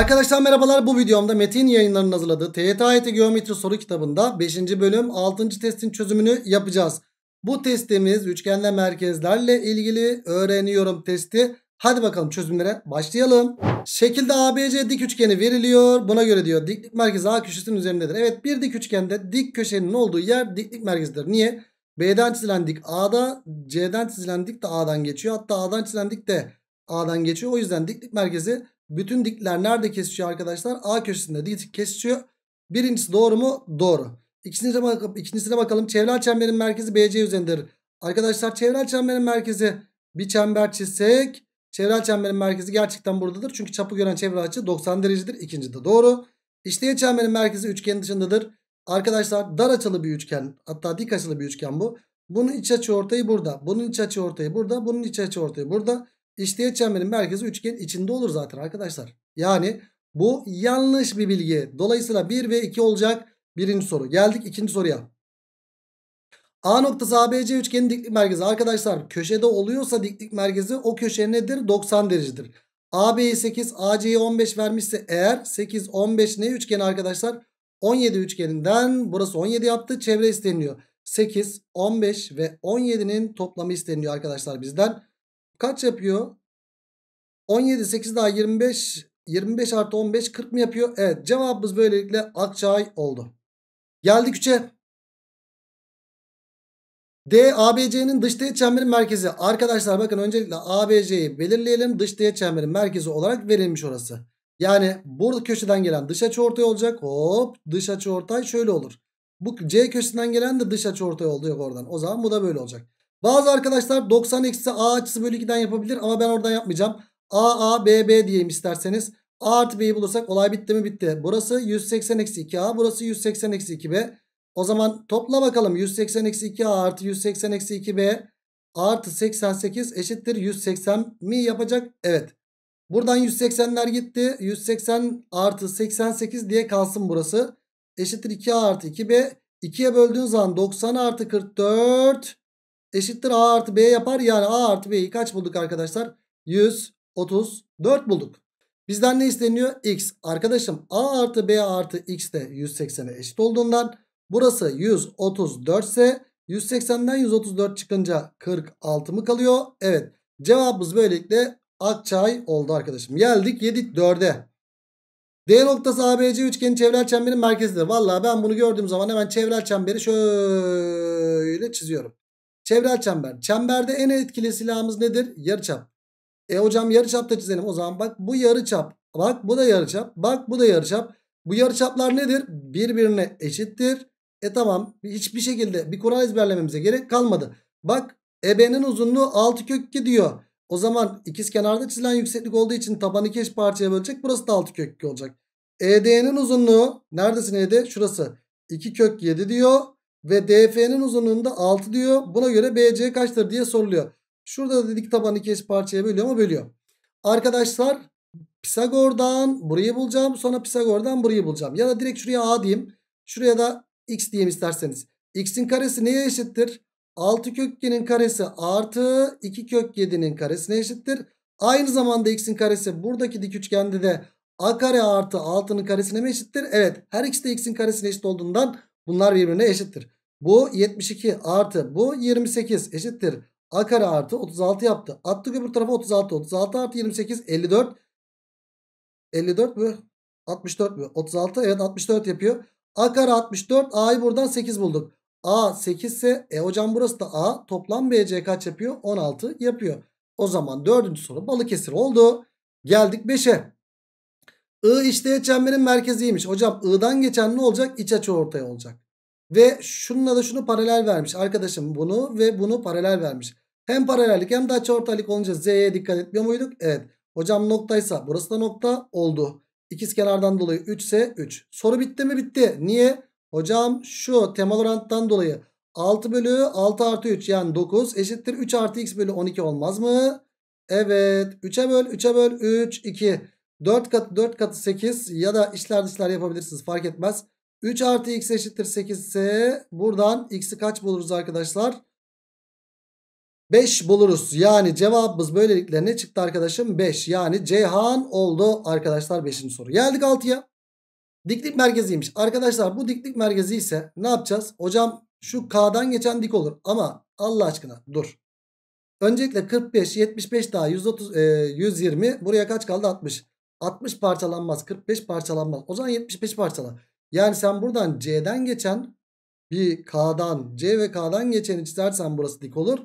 Arkadaşlar merhabalar bu videomda Metin yayınlarının hazırladığı TYT AYT Geometri soru kitabında 5. bölüm 6. testin çözümünü yapacağız. Bu testimiz üçgenle merkezlerle ilgili öğreniyorum testi. Hadi bakalım çözümlere başlayalım. Şekilde ABC dik üçgeni veriliyor. Buna göre diyor diklik merkezi A köşesinin üzerindedir. Evet bir dik üçgende dik köşenin olduğu yer diklik merkezidir. Niye? B'den çizilen dik A'da, C'den çizilen dik de A'dan geçiyor. Hatta A'dan çizilen dik de A'dan geçiyor. O yüzden diklik merkezi bütün dikler nerede kesişiyor arkadaşlar? A köşesinde dik kesişiyor. Birincisi doğru mu? Doğru. İkincisine, bak ikincisine bakalım. Çevrel çemberin merkezi BC üzerindedir. Arkadaşlar çevrel çemberin merkezi bir çember çizsek çevrel çemberin merkezi gerçekten buradadır. Çünkü çapı gören çevre açı 90 derecedir. İkinci de doğru. İşleye çemberin merkezi üçgen dışındadır. Arkadaşlar dar açılı bir üçgen hatta dik açılı bir üçgen bu. Bunun iç açı ortayı burada. Bunun iç açı ortayı burada. Bunun iç açı ortayı burada. İşteğet çemberin merkezi üçgen içinde olur zaten arkadaşlar. Yani bu yanlış bir bilgi. Dolayısıyla 1 ve 2 olacak birinci soru. Geldik ikinci soruya. A noktası ABC üçgenin diklik merkezi. Arkadaşlar köşede oluyorsa diklik merkezi o köşe nedir? 90 derecedir. AB'yi 8, AC'yi 15 vermişse eğer 8, 15 ne üçgeni arkadaşlar? 17 üçgeninden burası 17 yaptı. Çevre isteniliyor. 8, 15 ve 17'nin toplamı isteniliyor arkadaşlar bizden. Kaç yapıyor? 17 8 daha 25 25 artı 15 40 mı yapıyor? Evet cevabımız böylelikle Akçay oldu. Geldik 3'e. D ABC'nin dış teğet çemberin merkezi. Arkadaşlar bakın öncelikle ABC'yi belirleyelim. Dış teğet çemberin merkezi olarak verilmiş orası. Yani burada köşeden gelen dış açı açıortay olacak. Hop dış açı ortay şöyle olur. Bu C köşesinden gelen de dış açı oldu yok oradan. O zaman bu da böyle olacak. Bazı arkadaşlar 90 eksi a açısı bölü 2'den yapabilir ama ben oradan yapmayacağım. a a b b diyeyim isterseniz. a artı b'yi bulursak olay bitti mi bitti. Burası 180 eksi 2a burası 180 eksi 2b. O zaman topla bakalım 180 eksi 2a artı 180 eksi 2b artı 88 eşittir 180 mi yapacak? Evet. Buradan 180'ler gitti. 180 artı 88 diye kalsın burası. Eşittir 2a artı 2b. 2'ye böldüğün zaman 90 artı 44 eşittir A artı B yapar. Yani A artı B'yi kaç bulduk arkadaşlar? 134 bulduk. Bizden ne isteniyor? X. Arkadaşım A artı B artı X de 180'e eşit olduğundan burası 134 ise 180'den 134 çıkınca 46 mı kalıyor? Evet cevabımız böylelikle Akçay oldu arkadaşım. Geldik 7 4'e. D noktası ABC üçgenin çevrel çemberin merkezidir. Valla ben bunu gördüğüm zaman hemen çevrel çemberi şöyle çiziyorum. Çevrel çember. Çemberde en etkili silahımız nedir? Yarıçap. E hocam yarıçap da çizelim. O zaman bak bu yarıçap. Bak bu da yarıçap. Bak bu da yarıçap. Bu yarıçaplar nedir? Birbirine eşittir. E tamam hiçbir şekilde bir kural ezberlememize gerek kalmadı. Bak ebenin uzunluğu 6 kök 2 diyor. O zaman ikiz kenarda çizilen yükseklik olduğu için taban iki eş parçaya bölecek. Burası da 6 kök 2 olacak. ED'nin uzunluğu neredesin ED? Şurası. 2 kök 7 diyor. Ve DF'nin uzunluğunda 6 diyor. Buna göre BC kaçtır diye soruluyor. Şurada da dik tabanı iki eş parçaya bölüyor mu? Bölüyor. Arkadaşlar Pisagor'dan burayı bulacağım. Sonra Pisagor'dan burayı bulacağım. Ya da direkt şuraya A diyeyim. Şuraya da X diyeyim isterseniz. X'in karesi neye eşittir? 6 kök 2'nin karesi artı 2 kök 7'nin karesine eşittir. Aynı zamanda x'in karesi buradaki dik üçgende de a kare artı 6'nın karesine mi eşittir? Evet her ikisi de x'in karesine eşit olduğundan Bunlar birbirine eşittir. Bu 72 artı bu 28 eşittir. A kare artı 36 yaptı. Attık öbür tarafa 36. 36 artı 28 54. 54 mü? 64 mü? 36 evet 64 yapıyor. A kare 64. A'yı buradan 8 bulduk. A 8 ise e hocam burası da A. Toplam BC kaç yapıyor? 16 yapıyor. O zaman dördüncü soru Balıkesir oldu. Geldik 5'e. I işteğe çemberin merkeziymiş. Hocam I'dan geçen ne olacak? İç açı ortaya olacak. Ve şununla da şunu paralel vermiş. Arkadaşım bunu ve bunu paralel vermiş. Hem paralellik hem de açı ortaylık olunca Z'ye dikkat etmiyor muyduk? Evet. Hocam noktaysa burası da nokta oldu. İkiz kenardan dolayı 3 ise 3. Soru bitti mi? Bitti. Niye? Hocam şu temal oranttan dolayı 6 bölü 6 artı 3 yani 9 eşittir 3 artı x bölü 12 olmaz mı? Evet 3'e böl 3'e böl 3 2. 4 katı 4 katı 8 ya da işler dışlar yapabilirsiniz fark etmez. 3 artı x eşittir 8 ise buradan x'i kaç buluruz arkadaşlar? 5 buluruz. Yani cevabımız böylelikle ne çıktı arkadaşım? 5. Yani Ceyhan oldu arkadaşlar 5. soru. Geldik 6'ya. Diklik merkeziymiş. Arkadaşlar bu diklik merkezi ise ne yapacağız? Hocam şu K'dan geçen dik olur. Ama Allah aşkına dur. Öncelikle 45, 75 daha 130, e, 120. Buraya kaç kaldı? 60. 60 parçalanmaz. 45 parçalanmaz. O zaman 75 parçala. Yani sen buradan C'den geçen bir K'dan C ve K'dan geçeni çizersen burası dik olur.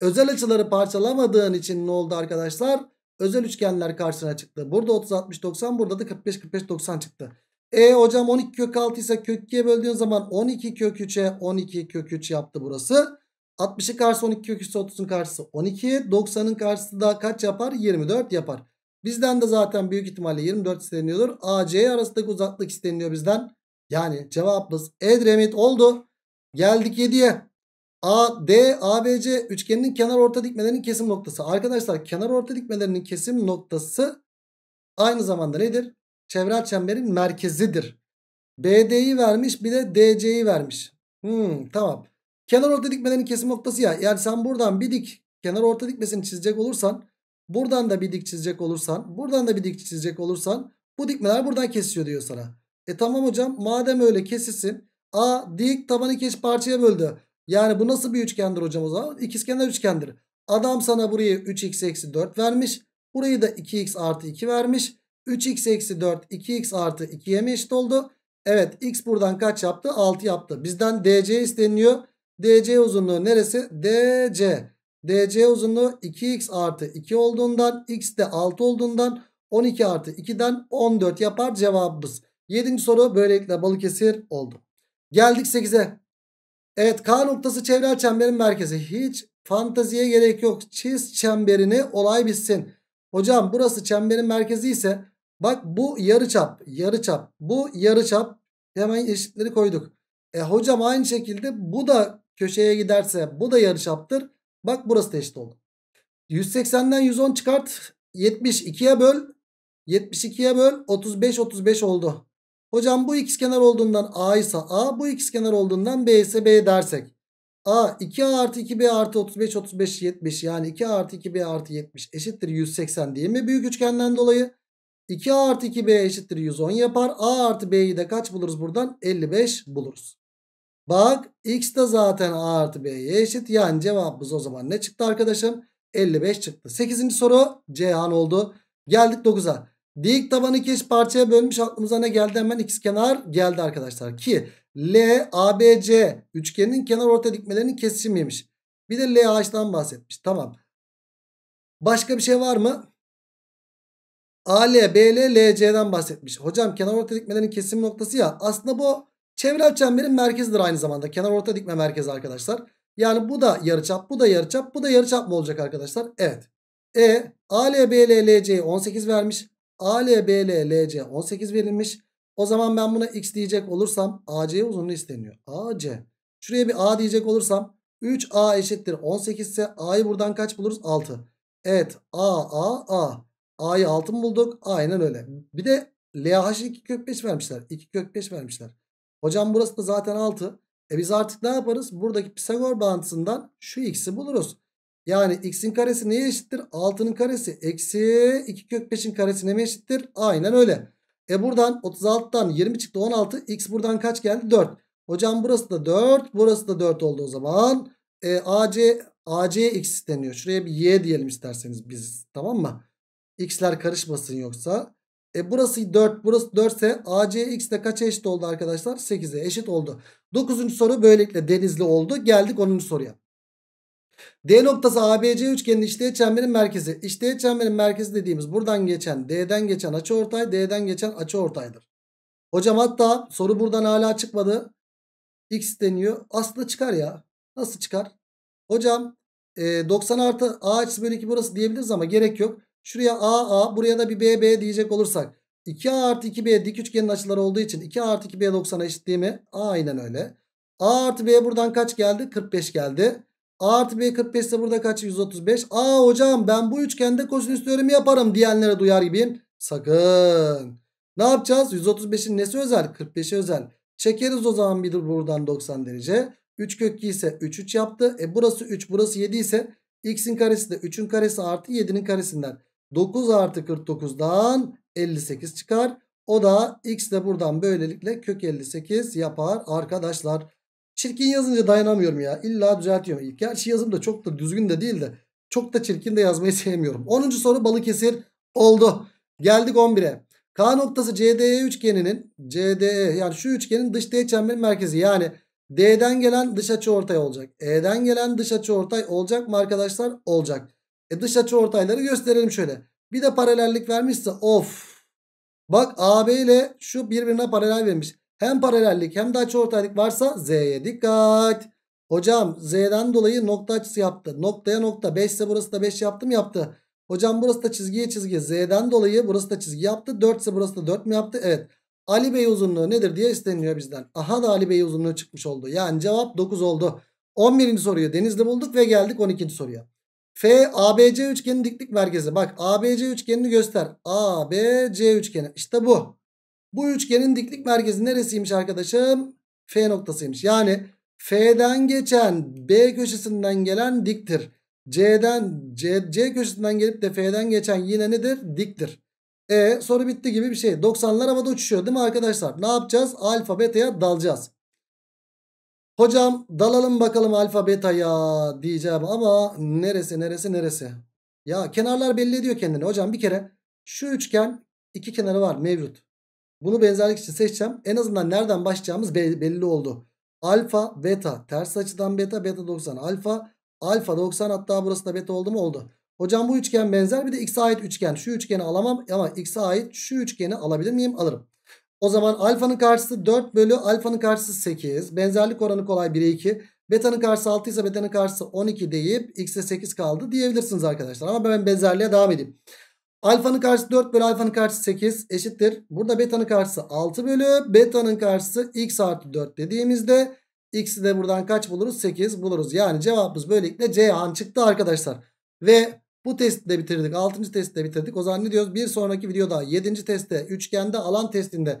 Özel açıları parçalamadığın için ne oldu arkadaşlar? Özel üçgenler karşına çıktı. Burada 30 60 90 burada da 45 45 90 çıktı. E hocam 12 kök 6 ise kök 2'ye böldüğün zaman 12 kök 3'e 12 kök 3 yaptı burası. 60'ın karşı 12 kök 3 30'un karşısı 12. 90'ın karşısı da kaç yapar? 24 yapar. Bizden de zaten büyük ihtimalle 24 isteniyordur. AC arasındaki uzaklık isteniyor bizden. Yani cevabımız Edremit oldu. Geldik 7'ye. AD, ABC üçgeninin kenar orta dikmelerinin kesim noktası. Arkadaşlar kenar orta dikmelerinin kesim noktası aynı zamanda nedir? Çevre çemberin merkezidir. BD'yi vermiş bir de DC'yi vermiş. Hmm, tamam. Kenar orta dikmelerinin kesim noktası ya. Yani sen buradan bir dik kenar orta dikmesini çizecek olursan Buradan da bir dik çizecek olursan. Buradan da bir dik çizecek olursan. Bu dikmeler buradan kesiyor diyor sana. E tamam hocam madem öyle kesisin. A dik taban iki eş parçaya böldü. Yani bu nasıl bir üçgendir hocam o zaman? İkizkenar üçgendir. Adam sana burayı 3x eksi 4 vermiş. Burayı da 2x artı 2 vermiş. 3x eksi 4 2x artı 2'ye mi eşit oldu? Evet x buradan kaç yaptı? 6 yaptı. Bizden dc isteniyor. dc uzunluğu neresi? dc. DC uzunluğu 2x artı 2 olduğundan x de 6 olduğundan 12 artı 2'den 14 yapar cevabımız. 7. soru böylelikle Balıkesir oldu. Geldik 8'e. Evet K noktası çevrel çemberin merkezi. Hiç fantaziye gerek yok. Çiz çemberini olay bitsin. Hocam burası çemberin merkezi ise bak bu yarıçap, yarıçap, bu yarıçap hemen eşitleri koyduk. E hocam aynı şekilde bu da köşeye giderse bu da yarıçaptır. Bak burası da eşit oldu. 180'den 110 çıkart. 72'ye böl. 72'ye böl. 35 35 oldu. Hocam bu kenar olduğundan A ise A. Bu kenar olduğundan B ise B dersek. A 2A artı 2B artı 35 35 70 yani 2A artı 2B artı 70 eşittir 180 değil mi? Büyük üçgenden dolayı 2A artı 2B eşittir 110 yapar. A artı B'yi de kaç buluruz buradan? 55 buluruz. Bak x de zaten a artı b'ye eşit. Yani cevabımız o zaman ne çıktı arkadaşım? 55 çıktı. 8. soru Cihan oldu. Geldik 9'a. Dik tabanı iki parçaya bölmüş aklımıza ne geldi hemen x kenar geldi arkadaşlar. Ki L, ABC üçgenin kenar orta dikmelerinin kesişimiymiş. Bir de LH'dan bahsetmiş. Tamam. Başka bir şey var mı? AL, BL, LC'den bahsetmiş. Hocam kenar orta dikmelerin kesim noktası ya. Aslında bu Çevrel çemberin merkezidir aynı zamanda. Kenar orta dikme merkezi arkadaşlar. Yani bu da yarıçap, bu da yarıçap, bu da yarıçap mı olacak arkadaşlar? Evet. E ALBLLC 18 vermiş. ALBLLC 18 verilmiş. O zaman ben buna x diyecek olursam AC uzunluğu isteniyor. AC. Şuraya bir A diyecek olursam 3A eşittir 18 ise A'yı buradan kaç buluruz? 6. Evet A A A. A'yı 6 mı bulduk? Aynen öyle. Bir de LH 2 kök 5 vermişler. 2 kök 5 vermişler. Hocam burası da zaten 6. E biz artık ne yaparız? Buradaki Pisagor bağıntısından şu x'i buluruz. Yani x'in karesi neye eşittir? 6'nın karesi eksi 2 kök 5'in karesine mi eşittir? Aynen öyle. E buradan 36'dan 20 çıktı 16. X buradan kaç geldi? 4. Hocam burası da 4. Burası da 4 oldu o zaman. E, AC, AC x deniyor. Şuraya bir y diyelim isterseniz biz. Tamam mı? X'ler karışmasın yoksa. E burası 4 burası 4 ise ACX de kaç eşit oldu arkadaşlar? 8'e eşit oldu. 9. soru böylelikle denizli oldu. Geldik 10. soruya. D noktası ABC üçgenin işteğe çemberin merkezi. İşteğe çemberin merkezi dediğimiz buradan geçen D'den geçen açı ortay D'den geçen açı ortaydır. Hocam hatta soru buradan hala çıkmadı. X deniyor. Aslında çıkar ya. Nasıl çıkar? Hocam e, 90 artı A açısı bölü 2 burası diyebiliriz ama gerek yok. Şuraya A A buraya da bir B B diyecek olursak 2A artı 2B dik üçgenin açıları olduğu için 2A artı 2B 90'a eşit değil mi? Aynen öyle. A artı B buradan kaç geldi? 45 geldi. A artı B 45 ise burada kaç? 135. A hocam ben bu üçgende kosinüs teoremi yaparım diyenlere duyar gibiyim. Sakın. Ne yapacağız? 135'in nesi özel? 45'e özel. Çekeriz o zaman bir buradan 90 derece. 3 kök 2 ise 3 3 yaptı. E burası 3 burası 7 ise x'in karesi de 3'ün karesi artı 7'nin karesinden. 9 artı 49'dan 58 çıkar. O da x de buradan böylelikle kök 58 yapar arkadaşlar. Çirkin yazınca dayanamıyorum ya. İlla düzeltiyorum. İlk gerçi yazım da çok da düzgün de değil de çok da çirkin de yazmayı sevmiyorum. 10. soru Balıkesir oldu. Geldik 11'e. K noktası CDE üçgeninin CDE yani şu üçgenin dış teğet çemberin merkezi yani D'den gelen dış açı olacak. E'den gelen dış açı olacak mı arkadaşlar? Olacak. E dış açı ortayları gösterelim şöyle. Bir de paralellik vermişse of. Bak AB ile şu birbirine paralel vermiş. Hem paralellik hem de açı ortaylık varsa Z'ye dikkat. Hocam Z'den dolayı nokta açısı yaptı. Noktaya nokta 5 ise burası da 5 yaptım yaptı. Hocam burası da çizgiye çizgi. Z'den dolayı burası da çizgi yaptı. 4 ise burası da 4 mü yaptı? Evet. Ali Bey uzunluğu nedir diye isteniyor bizden. Aha da Ali Bey uzunluğu çıkmış oldu. Yani cevap 9 oldu. 11. soruyu Denizli bulduk ve geldik 12. soruya. F ABC üçgeni diklik merkezi. Bak ABC üçgenini göster. ABC üçgeni. İşte bu. Bu üçgenin diklik merkezi neresiymiş arkadaşım? F noktasıymış. Yani F'den geçen B köşesinden gelen diktir. C'den C, C köşesinden gelip de F'den geçen yine nedir? Diktir. E soru bitti gibi bir şey. 90'lar havada uçuşuyor değil mi arkadaşlar? Ne yapacağız? Alfa beta'ya dalacağız. Hocam dalalım bakalım alfa beta ya diyeceğim ama neresi neresi neresi? Ya kenarlar belli ediyor kendini. Hocam bir kere şu üçgen iki kenarı var mevcut. Bunu benzerlik için seçeceğim. En azından nereden başlayacağımız belli oldu. Alfa, beta, ters açıdan beta, beta 90, alfa, alfa 90 hatta burası da beta oldu mu oldu. Hocam bu üçgen benzer bir de x'e ait üçgen. Şu üçgeni alamam ama x'e ait şu üçgeni alabilir miyim? Alırım. O zaman alfanın karşısı 4 bölü alfanın karşısı 8. Benzerlik oranı kolay 1'e 2. Beta'nın karşısı 6 ise beta'nın karşısı 12 deyip x'e 8 kaldı diyebilirsiniz arkadaşlar. Ama ben benzerliğe devam edeyim. Alfanın karşısı 4 bölü alfanın karşısı 8 eşittir. Burada beta'nın karşısı 6 bölü beta'nın karşısı x artı 4 dediğimizde x'i de buradan kaç buluruz? 8 buluruz. Yani cevabımız böylelikle C Ceyhan çıktı arkadaşlar. Ve bu testi de bitirdik. 6. testi de bitirdik. O zaman ne diyoruz? Bir sonraki videoda 7. testte üçgende alan testinde